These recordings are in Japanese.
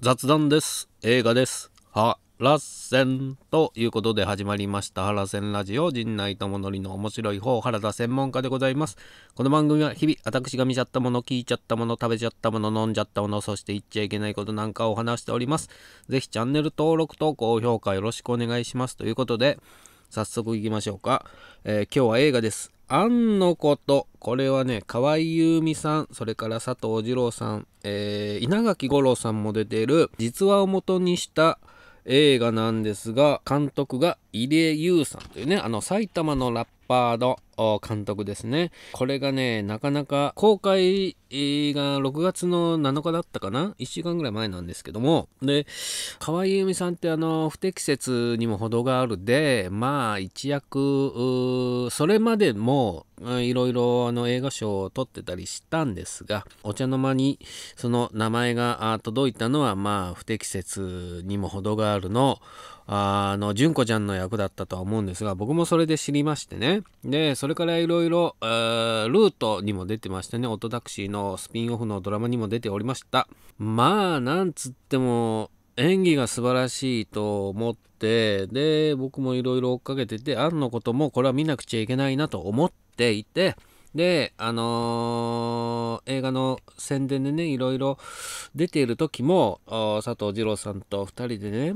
雑談です。映画です。ハラセンということで始まりました「ハラセンラジオ陣内智則の面白い方原田専門家でございます」この番組は日々私が見ちゃったもの聞いちゃったもの食べちゃったもの飲んじゃったものそして言っちゃいけないことなんかを話しております是非チャンネル登録と高評価よろしくお願いしますということで早速いきましょうか、えー、今日は映画ですあんのこと。これはね、河合優美さん、それから佐藤二郎さん、えー、稲垣吾郎さんも出ている、実話を元にした映画なんですが、監督が入江優さんというね、あの埼玉のラッパーの監督ですね。これがね、なかなか公開が6月の7日だったかな ?1 週間ぐらい前なんですけども。で、河合由美さんってあの、不適切にも程があるで、まあ一躍、それまでもいろいろあの映画賞を取ってたりしたんですが、お茶の間にその名前が届いたのはまあ不適切にも程があるの、あの、純子ちゃんの役だったとは思うんですが、僕もそれで知りましてね。で、そそれからいろいろ、ルートにも出てましてね、オートタクシーのスピンオフのドラマにも出ておりました。まあ、なんつっても、演技が素晴らしいと思って、で、僕もいろいろ追っかけてて、アンのこともこれは見なくちゃいけないなと思っていて、で、あのー、映画の宣伝でね、いろいろ出ている時も、佐藤二朗さんと2人で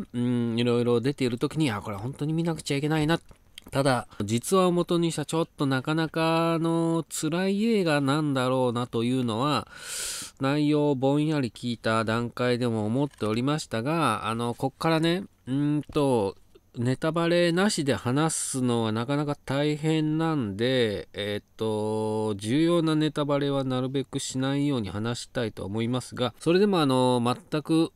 ね、いろいろ出ている時に、あ、これ本当に見なくちゃいけないな、ただ実話をもとにしたちょっとなかなかの辛い映画なんだろうなというのは内容をぼんやり聞いた段階でも思っておりましたがあのこっからねうんとネタバレなしで話すのはなかなか大変なんで、えっ、ー、と、重要なネタバレはなるべくしないように話したいと思いますが、それでもあの、全く、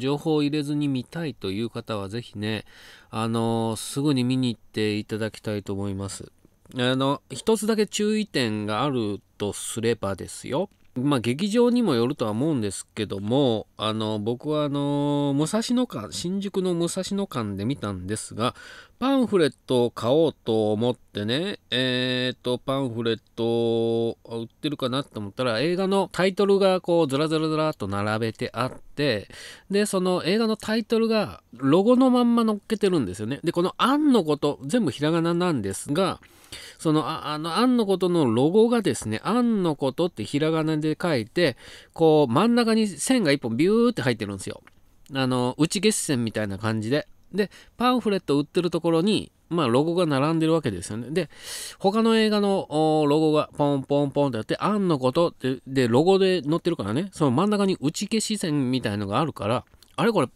情報を入れずに見たいという方は、ぜひね、あの、すぐに見に行っていただきたいと思います。あの、一つだけ注意点があるとすればですよ。まあ、劇場にもよるとは思うんですけどもあの僕はあの武蔵野館新宿の武蔵野館で見たんですがパンフレットを買おうと思ってねえっ、ー、とパンフレット売ってるかなと思ったら映画のタイトルがこうずらずらずらっと並べてあってでその映画のタイトルがロゴのまんま乗っけてるんですよねでこの「案」のこと全部ひらがななんですがその、ああの、あんのことのロゴがですね、あんのことってひらがなで書いて、こう、真ん中に線が一本ビューって入ってるんですよ。あの、内月線みたいな感じで。で、パンフレット売ってるところに、まあ、ロゴが並んでるわけですよね。で、他の映画のロゴがポンポンポンってやって、あんのことって、で、ロゴで載ってるからね、その真ん中に打ち消し線みたいのがあるから、あれこれ、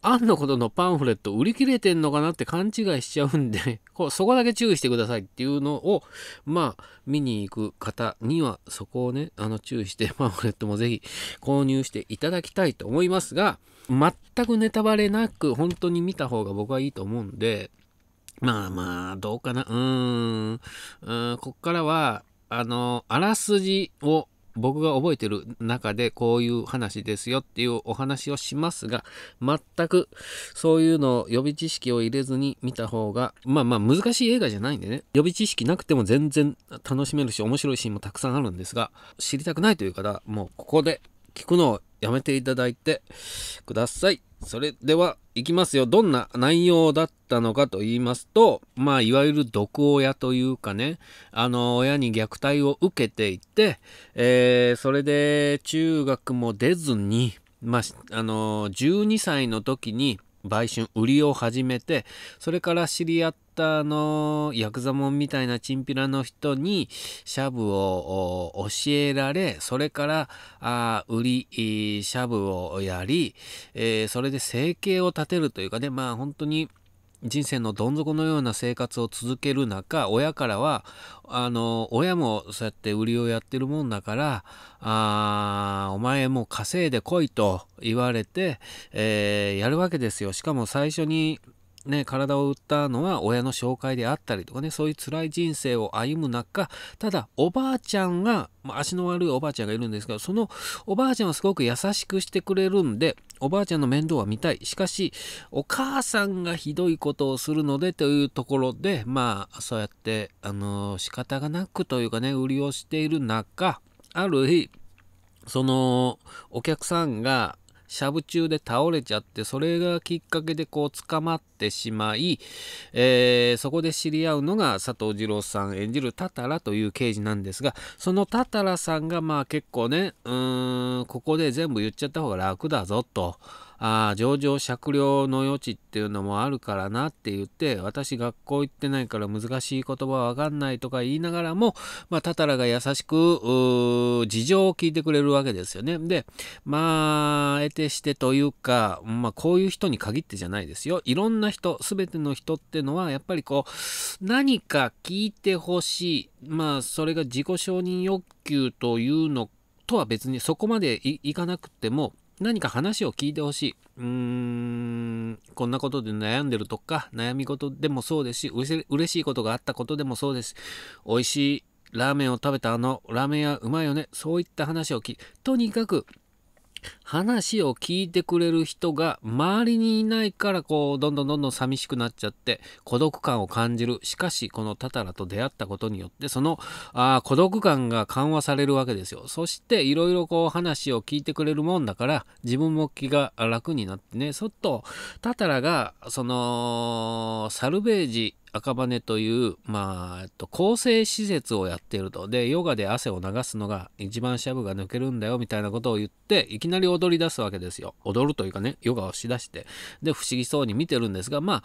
あんのことのパンフレット売り切れてんのかなって勘違いしちゃうんで そこだけ注意してくださいっていうのを、まあ、見に行く方には、そこをね、あの、注意して、パンフレットもぜひ購入していただきたいと思いますが、全くネタバレなく、本当に見た方が僕はいいと思うんで、まあまあ、どうかな、うーん、ーんこっからは、あの、あらすじを僕が覚えてる中でこういう話ですよっていうお話をしますが、全くそういうのを予備知識を入れずに見た方が、まあまあ難しい映画じゃないんでね、予備知識なくても全然楽しめるし、面白いシーンもたくさんあるんですが、知りたくないという方、もうここで聞くのをやめていただいてください。それでは、いきますよ。どんな内容だったのかと言いますと、まあ、いわゆる毒親というかね、あの、親に虐待を受けていて、えー、それで中学も出ずに、まあ、あの、12歳の時に、売春売りを始めてそれから知り合ったあのヤクザモンみたいなチンピラの人にシャブを教えられそれからあ売りシャブをやり、えー、それで生計を立てるというかねまあ本当に人生のどん底のような生活を続ける中親からはあの親もそうやって売りをやってるもんだからあお前も稼いでこいと言われて、えー、やるわけですよしかも最初にね、体を売ったのは親の紹介であったりとかね、そういう辛い人生を歩む中、ただ、おばあちゃんが、まあ、足の悪いおばあちゃんがいるんですけど、そのおばあちゃんはすごく優しくしてくれるんで、おばあちゃんの面倒は見たい。しかし、お母さんがひどいことをするのでというところで、まあ、そうやって、あのー、仕方がなくというかね、売りをしている中、ある日、そのお客さんがしゃぶ中で倒れちゃって、それがきっかけでこう捕まってしまい、えー、そこで知り合うのが佐藤二郎さん演じるタタラという刑事なんですが、そのタタラさんがまあ結構ね、うーん、ここで全部言っちゃった方が楽だぞと。ああ上場酌量の余地っていうのもあるからなって言って私学校行ってないから難しい言葉わかんないとか言いながらもまあタタラが優しく事情を聞いてくれるわけですよねでまあ得てしてというかまあこういう人に限ってじゃないですよいろんな人全ての人ってのはやっぱりこう何か聞いてほしいまあそれが自己承認欲求というのとは別にそこまでいかなくても何か話を聞いてほしい。うーん、こんなことで悩んでるとか、悩み事でもそうですし、うれ嬉しいことがあったことでもそうです。美味しいラーメンを食べたあの、ラーメン屋うまいよね。そういった話を聞き、とにかく話を聞いてくれる人が周りにいないからこうどんどんどんどん寂しくなっちゃって孤独感を感じるしかしこのタタラと出会ったことによってそのあ孤独感が緩和されるわけですよそしていろいろこう話を聞いてくれるもんだから自分も気が楽になってねそっとタタラがそのサルベージ赤羽という、まあ、えっと、構成施設をやっていると。で、ヨガで汗を流すのが一番シャブが抜けるんだよ、みたいなことを言って、いきなり踊り出すわけですよ。踊るというかね、ヨガをしだして。で、不思議そうに見てるんですが、まあ、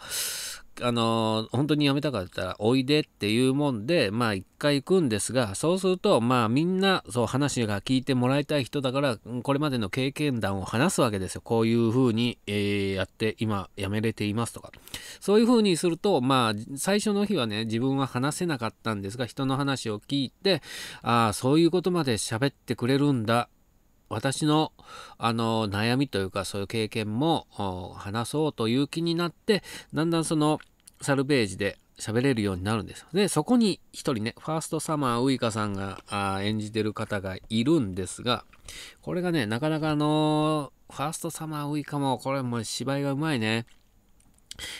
あのー、本当にやめたかったら、おいでっていうもんで、まあ、一回行くんですが、そうすると、まあ、みんな、そう、話が聞いてもらいたい人だから、これまでの経験談を話すわけですよ。こういうふうに、えー、やって、今、やめれていますとか。そういうふうにすると、まあ、最初の日はね、自分は話せなかったんですが、人の話を聞いて、ああ、そういうことまで喋ってくれるんだ。私のあの悩みというかそういう経験も話そうという気になってだんだんそのサルベージで喋れるようになるんですで、そこに一人ね、ファーストサマーウイカさんが演じてる方がいるんですが、これがね、なかなかあのファーストサマーウイカも、これも芝居がうまいね。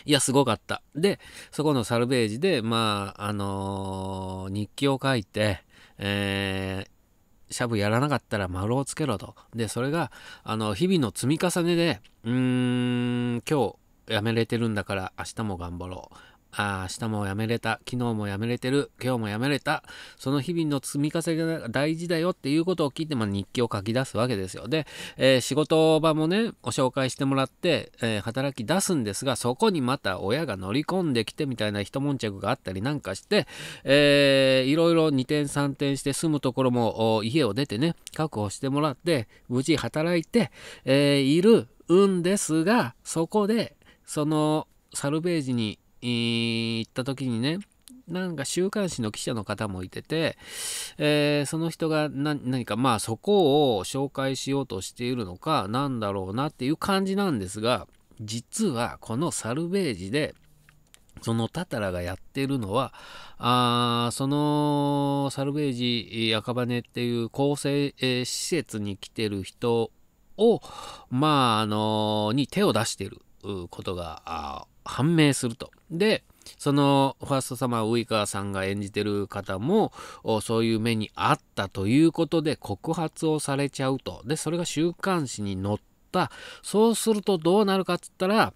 いや、すごかった。で、そこのサルベージで、まあ、あのー、日記を書いて、えー、シャブやらなかったら丸をつけろと。で、それが、あの、日々の積み重ねで、うーん、今日やめれてるんだから明日も頑張ろう。あ明日もやめれた、昨日もやめれてる、今日もやめれた、その日々の積み重ねが大事だよっていうことを聞いて、まあ、日記を書き出すわけですよ。で、えー、仕事場もね、ご紹介してもらって、えー、働き出すんですが、そこにまた親が乗り込んできてみたいな一悶着があったりなんかして、えー、いろいろ二転三転して住むところも家を出てね、確保してもらって、無事働いて、えー、いるんですが、そこで、そのサルベージに行った時にね、なんか週刊誌の記者の方もいてて、えー、その人が何かまあそこを紹介しようとしているのかなんだろうなっていう感じなんですが実はこのサルベージでそのタタラがやってるのはあそのサルベージ赤羽っていう構成、えー、施設に来てる人をまああのー、に手を出してることが判明すると。で、そのファーストサマーウイカーさんが演じてる方もそういう目にあったということで告発をされちゃうと。で、それが週刊誌に載った。そうするとどうなるかっつったら、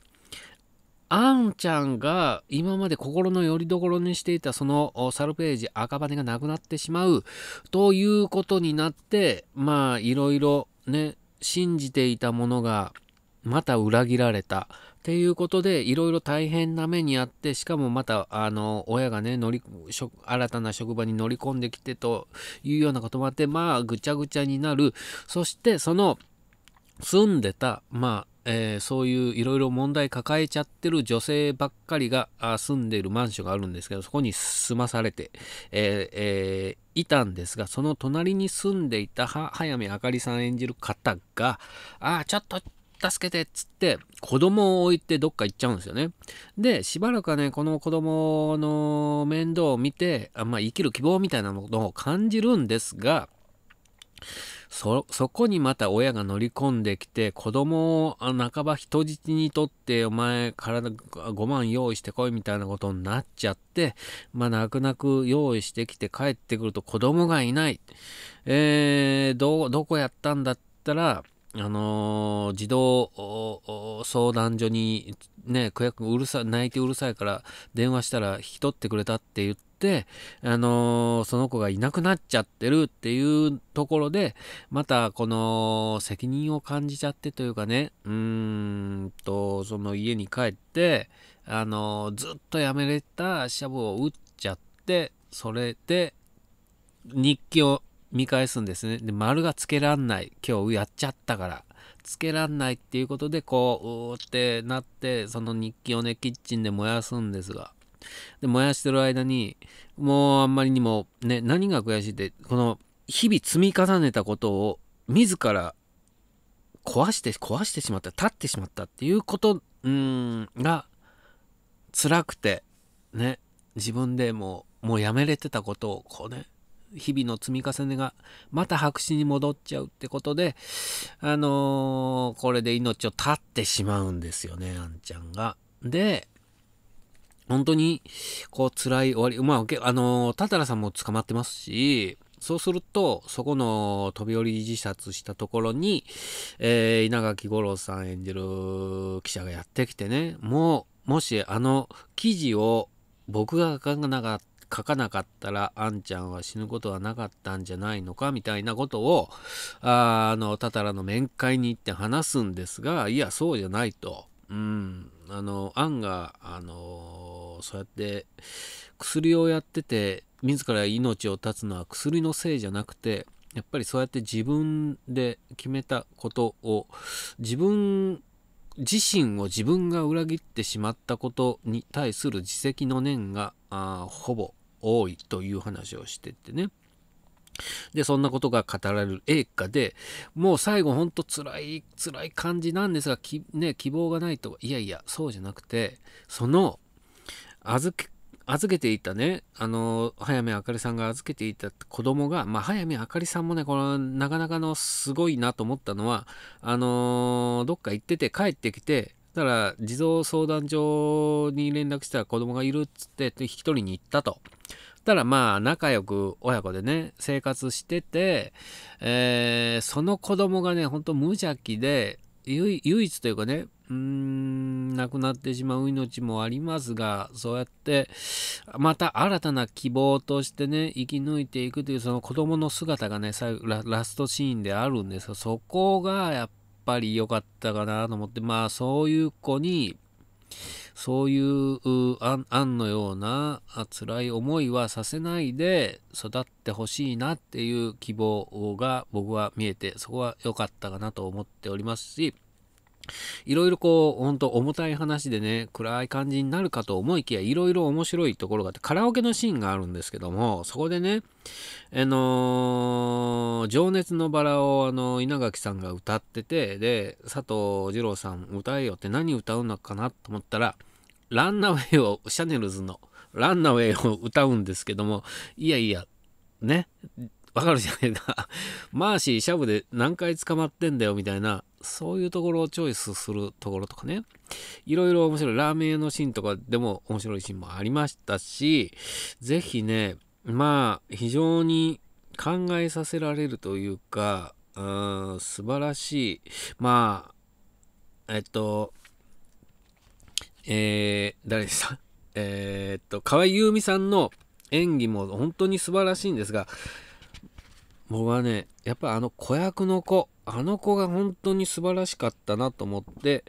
あんちゃんが今まで心の拠り所にしていたそのサルページ赤羽がなくなってしまうということになって、まあいろいろね、信じていたものがまた裏切られた。っていうことで、いろいろ大変な目にあって、しかもまた、あの、親がね、乗り、新たな職場に乗り込んできてというようなこともあって、まあ、ぐちゃぐちゃになる。そして、その、住んでた、まあ、えー、そういういろいろ問題抱えちゃってる女性ばっかりが住んでいるマンションがあるんですけど、そこに住まされて、えーえー、いたんですが、その隣に住んでいた早見あかりさん演じる方が、ああ、ちょっと助けてっつって子供を置いてどっか行っちゃうんですよね。で、しばらくはね、この子供の面倒を見て、あまあ、生きる希望みたいなものを感じるんですが、そ、そこにまた親が乗り込んできて、子供を半ば人質にとって、お前体5万用意してこいみたいなことになっちゃって、まあ、泣く泣く用意してきて帰ってくると子供がいない。えー、ど、どこやったんだったら、あのー、児童相談所に、ね、子役うるさ泣いてうるさいから電話したら引き取ってくれたって言って、あのー、その子がいなくなっちゃってるっていうところで、またこの責任を感じちゃってというかね、うーんと、その家に帰って、あのー、ずっとやめれたシャブを打っちゃって、それで日記を見返すんですね。で、丸がつけらんない。今日やっちゃったから。つけらんないっていうことで、こう、うーってなって、その日記をね、キッチンで燃やすんですが。で、燃やしてる間に、もうあんまりにも、ね、何が悔しいって、この、日々積み重ねたことを、自ら壊して、壊してしまった、立ってしまったっていうこと、うん、が、辛くて、ね、自分でもう、もうやめれてたことを、こうね、日々の積み重ねがまた白紙に戻っちゃうってことで、あのー、これで命を絶ってしまうんですよね、あんちゃんが。で、本当に、こう、辛い終わり、まあ、あのー、タタラさんも捕まってますし、そうすると、そこの飛び降り自殺したところに、えー、稲垣吾郎さん演じる記者がやってきてね、もう、もしあの記事を僕が書かなかった書かなかったらあんちゃんは死ぬことはなかったんじゃないのかみたいなことをあのタタラの面会に行って話すんですがいやそうじゃないと。うん、あのアンがあのそうやって薬をやってて自ら命を絶つのは薬のせいじゃなくてやっぱりそうやって自分で決めたことを自分自身を自分が裏切ってしまったことに対する自責の念があほぼ多いという話をしててね。で、そんなことが語られる映画で、もう最後ほんと辛い、辛い感じなんですが、きね、希望がないと、いやいや、そうじゃなくて、その、預け、預けていたね、あの、早見あかりさんが預けていた子供が、まあ、早見あかりさんもね、この、なかなかのすごいなと思ったのは、あのー、どっか行ってて帰ってきて、だから、児童相談所に連絡したら子供がいるっつって、引き取りに行ったと。たらまあ仲良く親子でね生活してて、えー、その子供がねほんと無邪気で唯一というかねうーん亡くなってしまう命もありますがそうやってまた新たな希望としてね生き抜いていくというその子供の姿がねラストシーンであるんですがそこがやっぱり良かったかなと思って、まあそういう子に、そういう案のような辛い思いはさせないで育ってほしいなっていう希望が僕は見えて、そこは良かったかなと思っておりますし、いろいろこう、ほんと重たい話でね、暗い感じになるかと思いきや、いろいろ面白いところがあって、カラオケのシーンがあるんですけども、そこでね、あのー、情熱のバラを、あの稲垣さんが歌ってて、で、佐藤二郎さん歌えよって何歌うのかなと思ったら、ランナウェイを、シャネルズのランナウェイを歌うんですけども、いやいや、ね、わかるじゃねえか。マーシー、シャブで何回捕まってんだよ、みたいな、そういうところをチョイスするところとかね。いろいろ面白い。ラーメン屋のシーンとかでも面白いシーンもありましたし、ぜひね、まあ、非常に考えさせられるというか、うん、素晴らしい。まあ、えっと、えー、誰でしたえー、っと、河合優美さんの演技も本当に素晴らしいんですが、僕はね、やっぱあの子役の子、あの子が本当に素晴らしかったなと思って、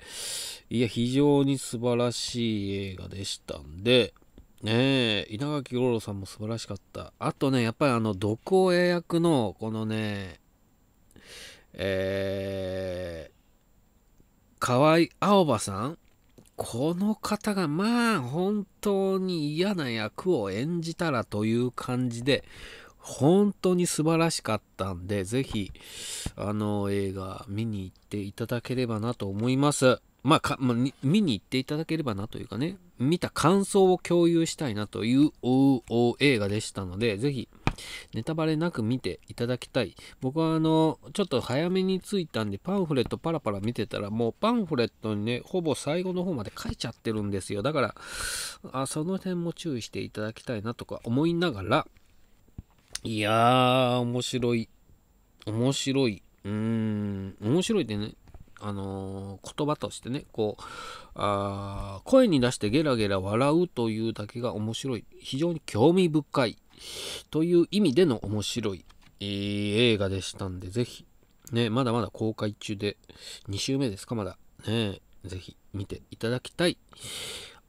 いや、非常に素晴らしい映画でしたんで、ねえ、稲垣吾郎さんも素晴らしかった。あとね、やっぱりあの、毒親役の、このね、えー、河合青葉さんこの方が、まあ、本当に嫌な役を演じたらという感じで、本当に素晴らしかったんで、ぜひ、あの映画見に行っていただければなと思います。まあ、か、まあ、見に行っていただければなというかね、見た感想を共有したいなという映画でしたので、ぜひ、ネタバレなく見ていただきたい。僕はあの、ちょっと早めに着いたんで、パンフレットパラパラ見てたら、もうパンフレットにね、ほぼ最後の方まで書いちゃってるんですよ。だから、あその辺も注意していただきたいなとか思いながら、いやー、面白い。面白い。うーん、面白いでね、あのー、言葉としてね、こう、あ声に出してゲラゲラ笑うというだけが面白い。非常に興味深い。という意味での面白い、映画でしたんで、ぜひ、ね、まだまだ公開中で、2週目ですか、まだ。ね、ぜひ見ていただきたい。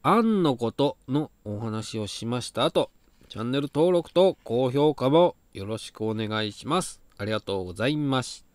アンのことのお話をしました。あと、チャンネル登録と高評価もよろしくお願いします。ありがとうございました。